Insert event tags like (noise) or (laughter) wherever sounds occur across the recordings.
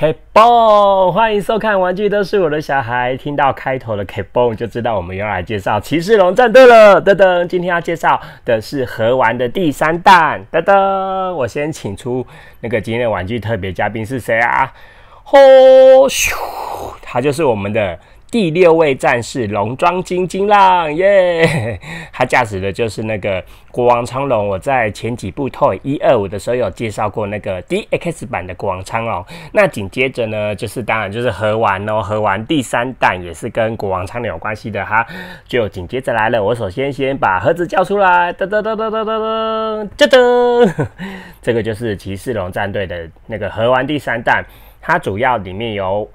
K Bone，欢迎收看《玩具都是我的小孩》。听到开头的 K Bone，就知道我们要来介绍骑士龙战队了。噔噔，今天要介绍的是河玩的第三弹。噔噔，我先请出那个今天的玩具特别嘉宾是谁啊？吼、咻，他就是我们的。第六位战士龙装金金浪耶，他 (laughs) 驾驶的就是那个国王苍龙。我在前几部 Toy 一二五的时候有介绍过那个 DX 版的国王苍龙。那紧接着呢，就是当然就是河玩喽，河玩第三弹也是跟国王苍龙有关系的哈。就紧接着来了，我首先先把盒子叫出来，噔噔噔噔噔噔噔，噔噔，(laughs) 这个就是骑士龙战队的那个河玩第三弹，它主要里面有。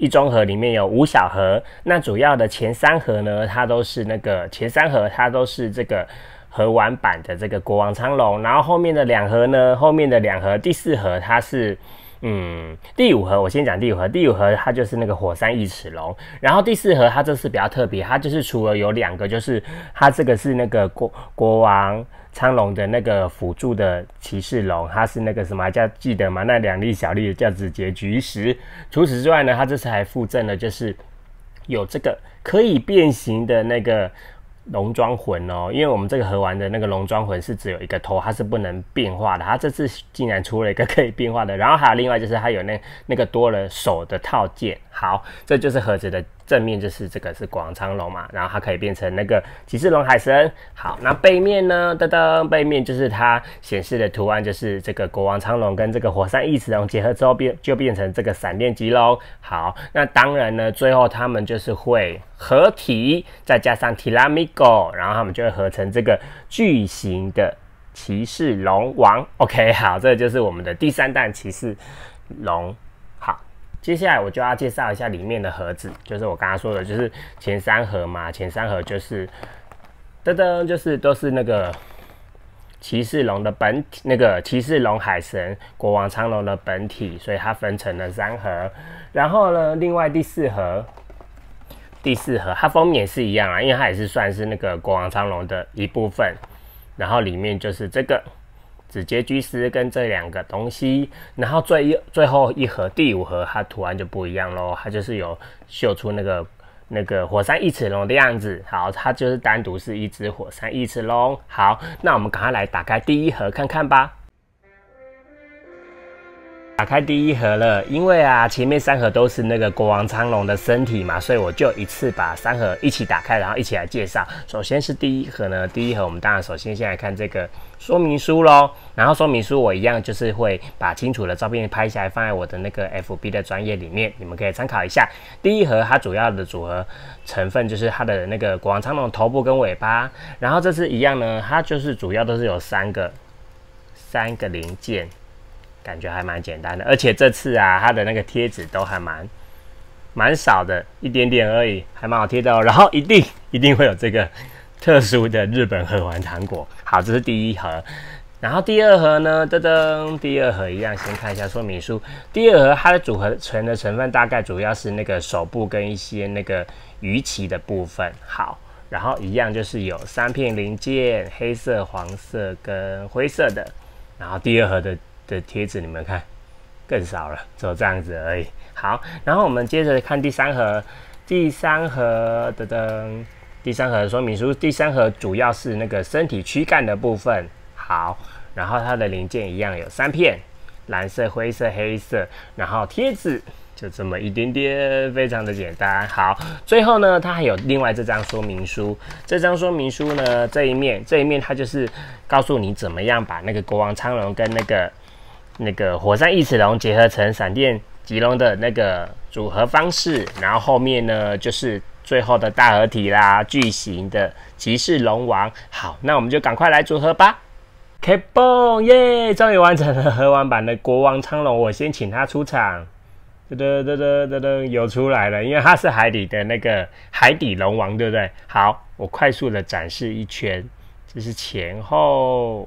一中盒里面有五小盒，那主要的前三盒呢，它都是那个前三盒，它都是这个盒玩版的这个国王苍龙，然后后面的两盒呢，后面的两盒第四盒它是。嗯，第五盒我先讲第五盒，第五盒它就是那个火山异齿龙。然后第四盒它这次比较特别，它就是除了有两个，就是它这个是那个国国王苍龙的那个辅助的骑士龙，它是那个什么叫记得吗？那两粒小粒叫紫结菊石。除此之外呢，它这次还附赠了，就是有这个可以变形的那个。龙装魂哦，因为我们这个盒玩的那个龙装魂是只有一个头，它是不能变化的。它这次竟然出了一个可以变化的，然后还有另外就是它有那那个多了手的套件。好，这就是盒子的。正面就是这个是广昌龙嘛，然后它可以变成那个骑士龙海神。好，那背面呢？噔噔，背面就是它显示的图案，就是这个国王昌龙跟这个火山异齿龙结合之后变就变成这个闪电级喽。好，那当然呢，最后他们就是会合体，再加上提拉米狗，然后他们就会合成这个巨型的骑士龙王。OK，好，这就是我们的第三弹骑士龙。接下来我就要介绍一下里面的盒子，就是我刚刚说的，就是前三盒嘛，前三盒就是噔噔，就是都是那个骑士龙的本体，那个骑士龙海神国王苍龙的本体，所以它分成了三盒。然后呢，另外第四盒，第四盒它封面是一样啊，因为它也是算是那个国王苍龙的一部分。然后里面就是这个。紫接居士跟这两个东西，然后最最后一盒第五盒，它图案就不一样喽，它就是有绣出那个那个火山异齿龙的样子。好，它就是单独是一只火山异齿龙。好，那我们赶快来打开第一盒看看吧。打开第一盒了，因为啊前面三盒都是那个国王苍龙的身体嘛，所以我就一次把三盒一起打开，然后一起来介绍。首先是第一盒呢，第一盒我们当然首先先来看这个说明书喽。然后说明书我一样就是会把清楚的照片拍下来放在我的那个 FB 的专业里面，你们可以参考一下。第一盒它主要的组合成分就是它的那个国王苍龙头部跟尾巴。然后这次一样呢，它就是主要都是有三个三个零件。感觉还蛮简单的，而且这次啊，它的那个贴纸都还蛮蛮少的，一点点而已，还蛮好贴的哦。然后一定一定会有这个特殊的日本和丸糖果。好，这是第一盒，然后第二盒呢？噔噔，第二盒一样，先看一下说明书。第二盒它的组合成的成分大概主要是那个手部跟一些那个鱼鳍的部分。好，然后一样就是有三片零件，黑色、黄色跟灰色的。然后第二盒的。的贴纸你们看更少了，只有这样子而已。好，然后我们接着看第三盒，第三盒噔噔，第三盒说明书，第三盒主要是那个身体躯干的部分。好，然后它的零件一样有三片，蓝色、灰色、黑色，然后贴纸就这么一点点，非常的简单。好，最后呢，它还有另外这张说明书，这张说明书呢这一面这一面它就是告诉你怎么样把那个国王苍龙跟那个。那个火山异齿龙结合成闪电棘龙的那个组合方式，然后后面呢就是最后的大合体啦，巨型的骑士龙王。好，那我们就赶快来组合吧 k e o 耶！终于完成了合完版的国王苍龙。我先请他出场，噔噔噔噔噔噔，有出来了，因为他是海底的那个海底龙王，对不对？好，我快速的展示一圈，这是前后。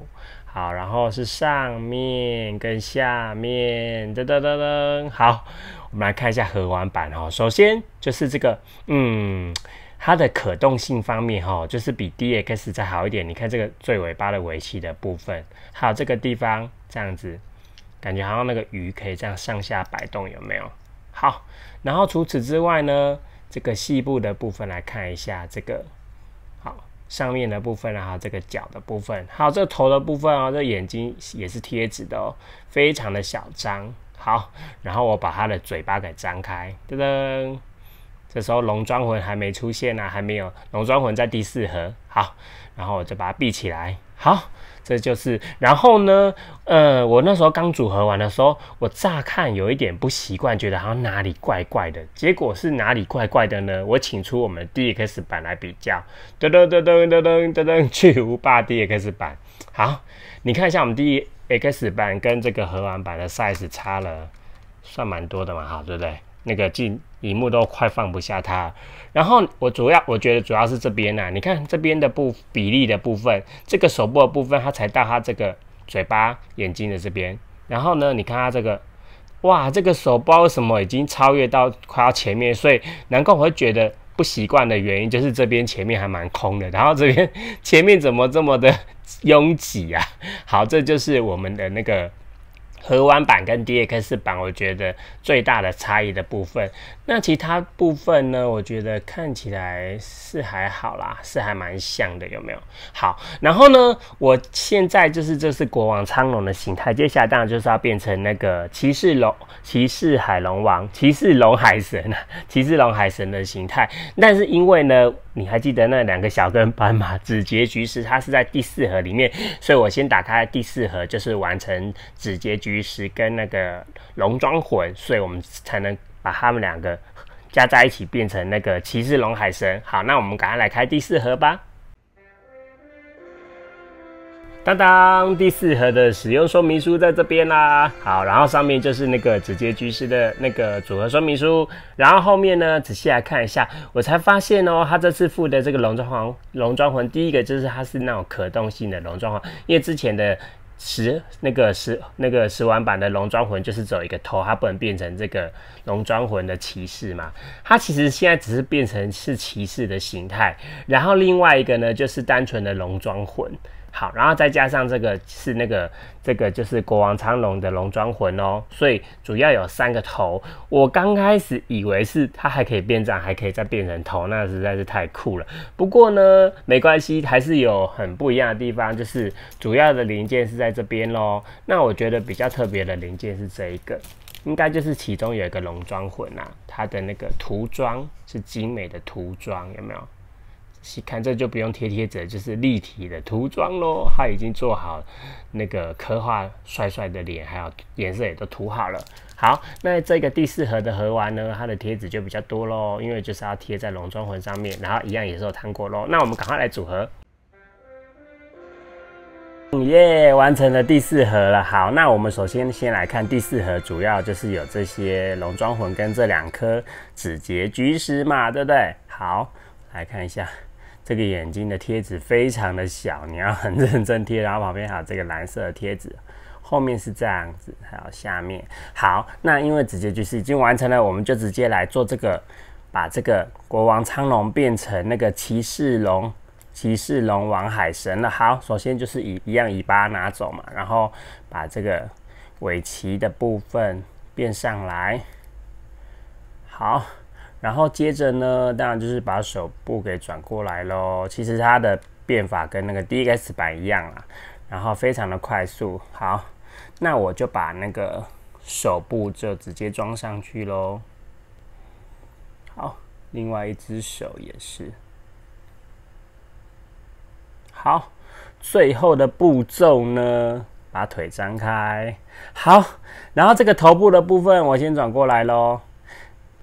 好，然后是上面跟下面，噔噔噔噔。好，我们来看一下合玩版哈。首先就是这个，嗯，它的可动性方面哈，就是比 DX 再好一点。你看这个最尾巴的尾鳍的部分，还有这个地方，这样子，感觉好像那个鱼可以这样上下摆动，有没有？好，然后除此之外呢，这个细部的部分来看一下这个。上面的部分啊，这个脚的部分，还有这个头的部分啊，这眼睛也是贴纸的哦，非常的小张。好，然后我把它的嘴巴给张开，噔噔。这时候龙装魂还没出现呢，还没有，龙装魂在第四盒。好，然后我就把它闭起来。好，这就是。然后呢，呃，我那时候刚组合完的时候，我乍看有一点不习惯，觉得好像哪里怪怪的。结果是哪里怪怪的呢？我请出我们 DX 版来比较，噔噔噔噔噔噔噔噔，去无霸 DX 版。好，你看一下我们 DX 版跟这个盒玩版的 size 差了，算蛮多的嘛，哈，对不对？那个镜荧幕都快放不下它，然后我主要我觉得主要是这边呐，你看这边的部比例的部分，这个手部的部分它才到它这个嘴巴眼睛的这边，然后呢，你看它这个，哇，这个手不知道什么已经超越到快要前面，所以难怪我会觉得不习惯的原因就是这边前面还蛮空的，然后这边前面怎么这么的 (laughs) 拥挤呀？好，这就是我们的那个。河湾版跟 D X 版，我觉得最大的差异的部分。那其他部分呢？我觉得看起来是还好啦，是还蛮像的，有没有？好，然后呢，我现在就是这是国王苍龙的形态。接下来当然就是要变成那个骑士龙、骑士海龙王、骑士龙海神啊，骑士龙海神的形态。但是因为呢，你还记得那两个小跟班嘛？子结局是它是在第四盒里面，所以我先打开第四盒，就是完成子结局。巨石跟那个龙装魂，所以我们才能把他们两个加在一起变成那个骑士龙海神。好，那我们赶快来开第四盒吧。当当，第四盒的使用说明书在这边啦。好，然后上面就是那个直接巨石的那个组合说明书。然后后面呢，仔细来看一下，我才发现哦，他这次附的这个龙装魂，龙装魂第一个就是它是那种可动性的龙装魂，因为之前的。十那个十那个十玩版的龙装魂就是走一个头，它不能变成这个龙装魂的骑士嘛？它其实现在只是变成是骑士的形态，然后另外一个呢就是单纯的龙装魂。好，然后再加上这个是那个这个就是国王苍龙的龙装魂哦，所以主要有三个头。我刚开始以为是它还可以变长，还可以再变成头，那实在是太酷了。不过呢，没关系，还是有很不一样的地方，就是主要的零件是在这边咯。那我觉得比较特别的零件是这一个，应该就是其中有一个龙装魂呐，它的那个涂装是精美的涂装，有没有？细看，这就不用贴贴纸，就是立体的涂装喽。它已经做好那个刻画帅帅的脸，还有颜色也都涂好了。好，那这个第四盒的盒玩呢，它的贴纸就比较多喽，因为就是要贴在龙装魂上面，然后一样也是有糖果喽。那我们赶快来组合。耶，完成了第四盒了。好，那我们首先先来看第四盒，主要就是有这些龙装魂跟这两颗指节菊石嘛，对不对？好，来看一下。这个眼睛的贴纸非常的小，你要很认真贴。然后旁边还有这个蓝色的贴纸，后面是这样子，还有下面。好，那因为直接就是已经完成了，我们就直接来做这个，把这个国王苍龙变成那个骑士龙，骑士龙王海神了。好，首先就是一一样尾巴拿走嘛，然后把这个尾鳍的部分变上来。好。然后接着呢，当然就是把手部给转过来咯。其实它的变法跟那个 DX 版一样啊，然后非常的快速。好，那我就把那个手部就直接装上去喽。好，另外一只手也是。好，最后的步骤呢，把腿张开。好，然后这个头部的部分，我先转过来喽。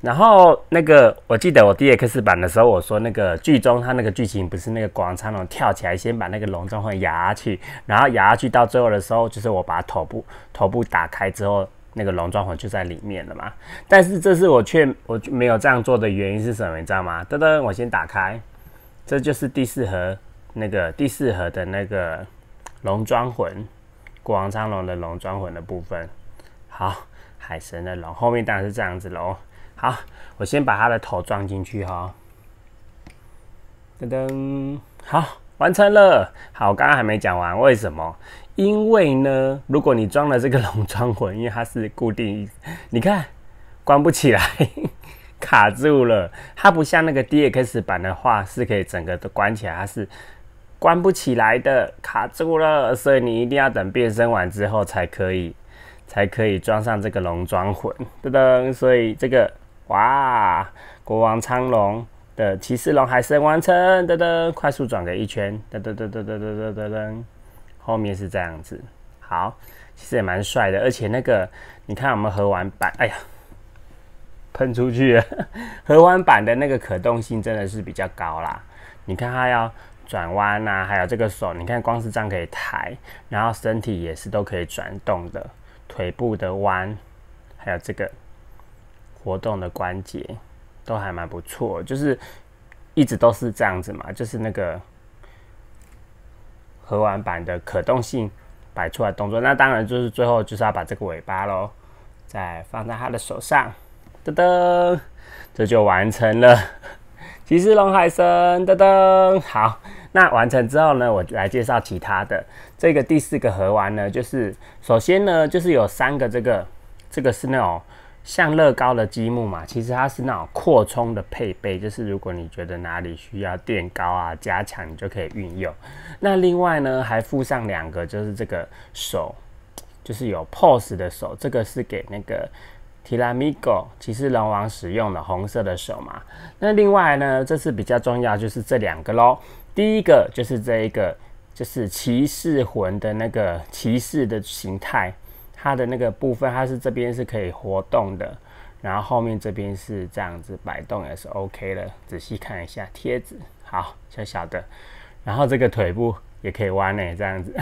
然后那个，我记得我 DX 版的时候，我说那个剧中他那个剧情不是那个广昌龙跳起来先把那个龙装魂压下去，然后压下去到最后的时候，就是我把头部头部打开之后，那个龙装魂就在里面了嘛。但是这次我却我没有这样做的原因是什么？你知道吗？噔噔，我先打开，这就是第四盒那个第四盒的那个龙装魂，广昌龙的龙装魂的部分。好，海神的龙后面当然是这样子喽。好，我先把它的头装进去哈，噔噔，好，完成了。好，我刚刚还没讲完，为什么？因为呢，如果你装了这个龙装魂，因为它是固定，你看关不起来，(laughs) 卡住了。它不像那个 DX 版的话，是可以整个都关起来，它是关不起来的，卡住了。所以你一定要等变身完之后才可以，才可以装上这个龙装魂。噔噔，所以这个。哇！国王苍龙的骑士龙海神完成，噔噔，快速转个一圈，噔噔噔噔噔噔噔噔后面是这样子，好，其实也蛮帅的，而且那个你看我们合完板，哎呀，喷出去了。合 (laughs) 完板的那个可动性真的是比较高啦。你看它要转弯呐，还有这个手，你看光是这样可以抬，然后身体也是都可以转动的，腿部的弯，还有这个。活动的关节都还蛮不错，就是一直都是这样子嘛，就是那个合完板的可动性摆出来动作，那当然就是最后就是要把这个尾巴喽，再放在他的手上，噔噔，这就完成了。骑士龙海神，噔噔，好，那完成之后呢，我来介绍其他的。这个第四个合完呢，就是首先呢，就是有三个这个，这个是那种。像乐高的积木嘛，其实它是那种扩充的配备，就是如果你觉得哪里需要垫高啊、加强，你就可以运用。那另外呢，还附上两个，就是这个手，就是有 pose 的手，这个是给那个提拉米狗骑士龙王使用的红色的手嘛。那另外呢，这次比较重要就是这两个喽。第一个就是这一个，就是骑士魂的那个骑士的形态。它的那个部分，它是这边是可以活动的，然后后面这边是这样子摆动也是 OK 的。仔细看一下贴纸，好小小的，然后这个腿部也可以弯呢，这样子，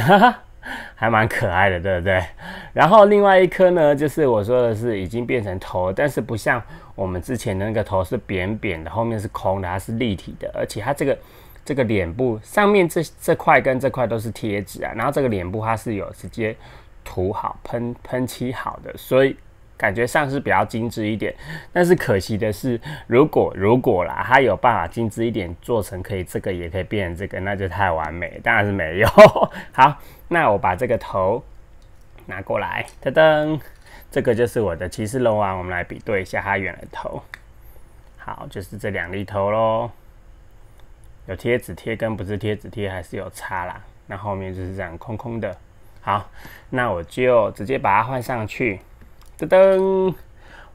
(laughs) 还蛮可爱的，对不对？然后另外一颗呢，就是我说的是已经变成头，但是不像我们之前的那个头是扁扁的，后面是空的，它是立体的，而且它这个这个脸部上面这这块跟这块都是贴纸啊，然后这个脸部它是有直接。涂好喷喷漆好的，所以感觉上是比较精致一点。但是可惜的是，如果如果啦，它有办法精致一点，做成可以这个也可以变成这个，那就太完美。当然是没有。(laughs) 好，那我把这个头拿过来，噔噔，这个就是我的骑士龙王。我们来比对一下它来的头。好，就是这两粒头喽。有贴纸贴跟不是贴纸贴还是有差啦。那后面就是这样空空的。好，那我就直接把它换上去，噔噔，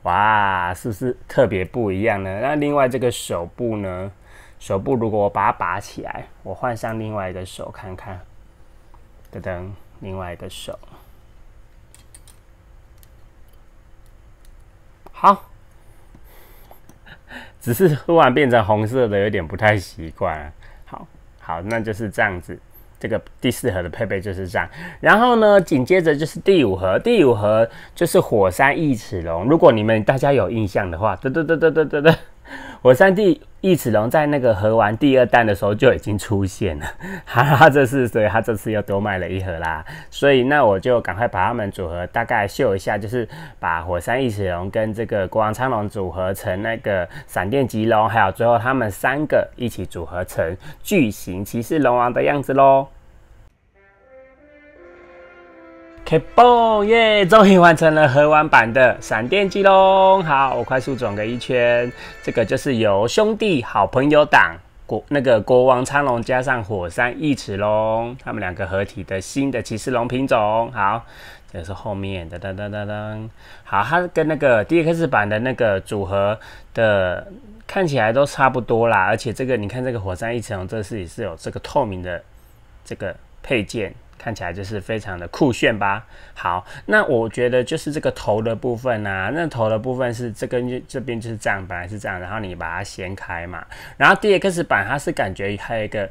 哇，是不是特别不一样呢？那另外这个手部呢？手部如果我把它拔起来，我换上另外一个手看看，噔噔，另外一个手，好，只是突然变成红色的，有点不太习惯。好，好，那就是这样子。这个第四盒的配备就是这样，然后呢，紧接着就是第五盒，第五盒就是火山异齿龙。如果你们大家有印象的话，得得得得得得得，火山第。翼齿龙在那个合完第二弹的时候就已经出现了，(laughs) 哈哈，这是所以他这次又多卖了一盒啦，所以那我就赶快把它们组合，大概秀一下，就是把火山翼齿龙跟这个国王苍龙组合成那个闪电极龙，还有最后他们三个一起组合成巨型骑士龙王的样子喽。可 b o 耶！终于完成了合玩版的闪电机龙。好，我快速转个一圈，这个就是由兄弟好朋友党国那个国王苍龙加上火山翼齿龙，他们两个合体的新的骑士龙品种。好，这是后面，噔噔噔噔噔。好，它跟那个 D x 版的那个组合的看起来都差不多啦。而且这个你看，这个火山翼齿龙，这是也是有这个透明的这个配件。看起来就是非常的酷炫吧？好，那我觉得就是这个头的部分啊，那头的部分是这根这边就是这样，本来是这样，然后你把它掀开嘛。然后 DX 版它是感觉还有一个，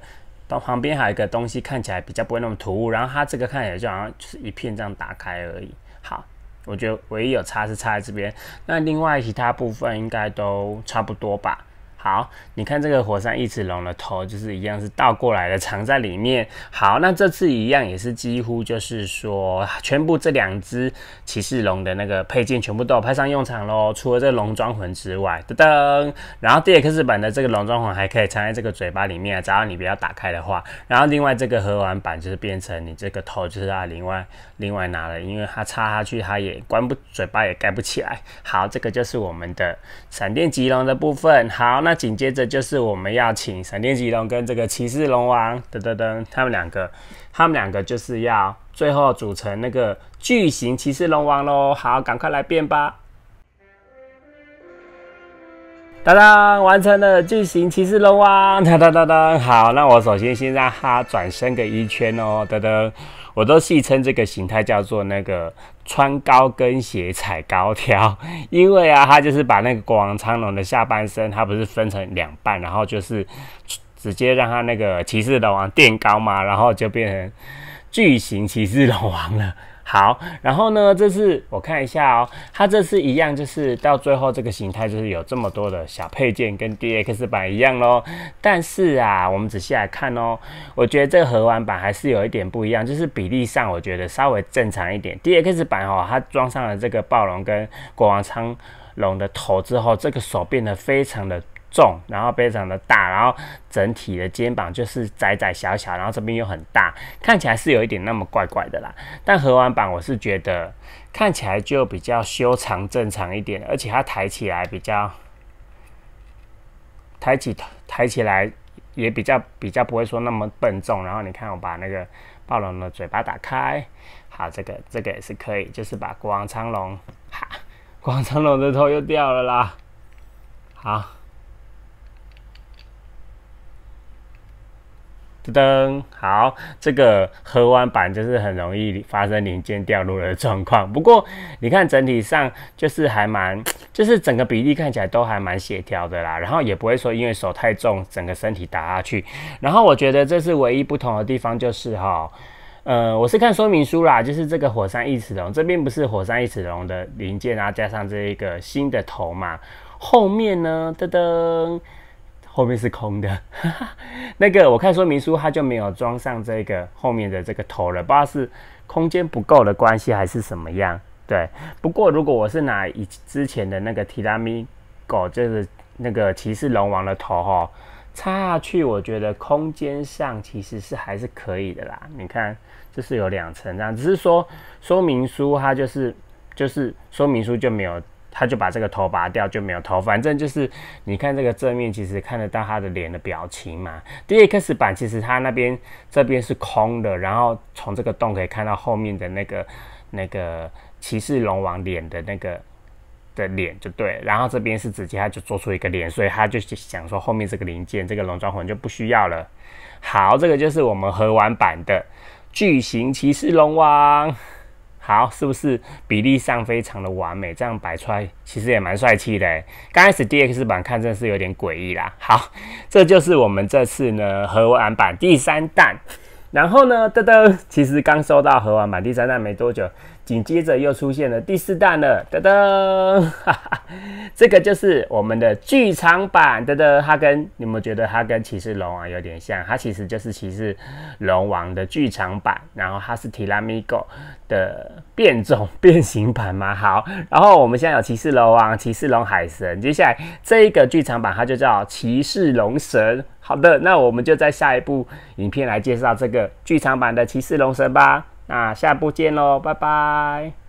旁旁边还有一个东西看起来比较不会那么突兀，然后它这个看起来就好像就是一片这样打开而已。好，我觉得唯一有差是差在这边，那另外其他部分应该都差不多吧。好，你看这个火山异齿龙的头，就是一样是倒过来的，藏在里面。好，那这次一样也是几乎就是说，全部这两只骑士龙的那个配件全部都派上用场喽。除了这个龙装魂之外，噔噔，然后 DX 版的这个龙装魂还可以藏在这个嘴巴里面，只要你不要打开的话。然后另外这个合完版就是变成你这个头就是它另外另外拿了，因为它插下去它也关不嘴巴也盖不起来。好，这个就是我们的闪电棘龙的部分。好，那。紧接着就是我们要请闪电吉龙跟这个骑士龙王，噔噔噔，他们两个，他们两个就是要最后组成那个巨型骑士龙王喽。好，赶快来变吧！当当，完成了巨型骑士龙王，当当当当。好，那我首先先让它转身个一圈哦，噔噔。我都戏称这个形态叫做那个穿高跟鞋踩高跷，(laughs) 因为啊，他就是把那个国王苍龙的下半身，他不是分成两半，然后就是直接让他那个骑士龙王垫高嘛，然后就变成巨型骑士龙王了。好，然后呢？这是我看一下哦，它这是一样，就是到最后这个形态，就是有这么多的小配件，跟 D X 版一样咯。但是啊，我们仔细来看哦，我觉得这个盒玩版还是有一点不一样，就是比例上，我觉得稍微正常一点。D X 版哦，它装上了这个暴龙跟国王苍龙的头之后，这个手变得非常的。重，然后非常的大，然后整体的肩膀就是窄窄小小，然后这边又很大，看起来是有一点那么怪怪的啦。但合完版我是觉得看起来就比较修长正常一点，而且它抬起来比较，抬起抬起来也比较比较不会说那么笨重。然后你看我把那个暴龙的嘴巴打开，好，这个这个也是可以，就是把国王苍龙，哈，国王苍龙的头又掉了啦，好。噔噔，好，这个河完板就是很容易发生零件掉落的状况。不过你看整体上就是还蛮，就是整个比例看起来都还蛮协调的啦。然后也不会说因为手太重整个身体打下去。然后我觉得这是唯一不同的地方就是哈，呃，我是看说明书啦，就是这个火山异齿龙这边不是火山异齿龙的零件啊，加上这一个新的头嘛，后面呢噔噔。后面是空的，(laughs) 那个我看说明书，它就没有装上这个后面的这个头了，不知道是空间不够的关系还是什么样。对，不过如果我是拿以之前的那个提拉米狗，就是那个骑士龙王的头哈，插下去，我觉得空间上其实是还是可以的啦。你看，这是有两层这样，只是说说明书它就是就是说明书就没有。他就把这个头拔掉，就没有头。反正就是，你看这个正面，其实看得到他的脸的表情嘛。DX 版其实他那边这边是空的，然后从这个洞可以看到后面的那个那个骑士龙王脸的那个的脸就对。然后这边是直接他就做出一个脸，所以他就想说后面这个零件这个龙装魂就不需要了。好，这个就是我们合玩版的巨型骑士龙王。好，是不是比例上非常的完美？这样摆出来其实也蛮帅气的。刚开始 DX 版看真的是有点诡异啦。好，这就是我们这次呢和完版第三弹。然后呢？(laughs) 噔噔，其实刚收到盒玩版第三弹没多久，紧接着又出现了第四弹了。噔噔，(laughs) 这个就是我们的剧场版。噔噔，它跟你有有觉得它跟骑士龙王有点像？它其实就是骑士龙王的剧场版，然后它是提拉米狗的变种变形版嘛。好，然后我们现在有骑士龙王、骑士龙海神，接下来这个剧场版它就叫骑士龙神。好的，那我们就在下一部影片来介绍这个剧场版的《骑士龙神》吧。那下部见喽，拜拜。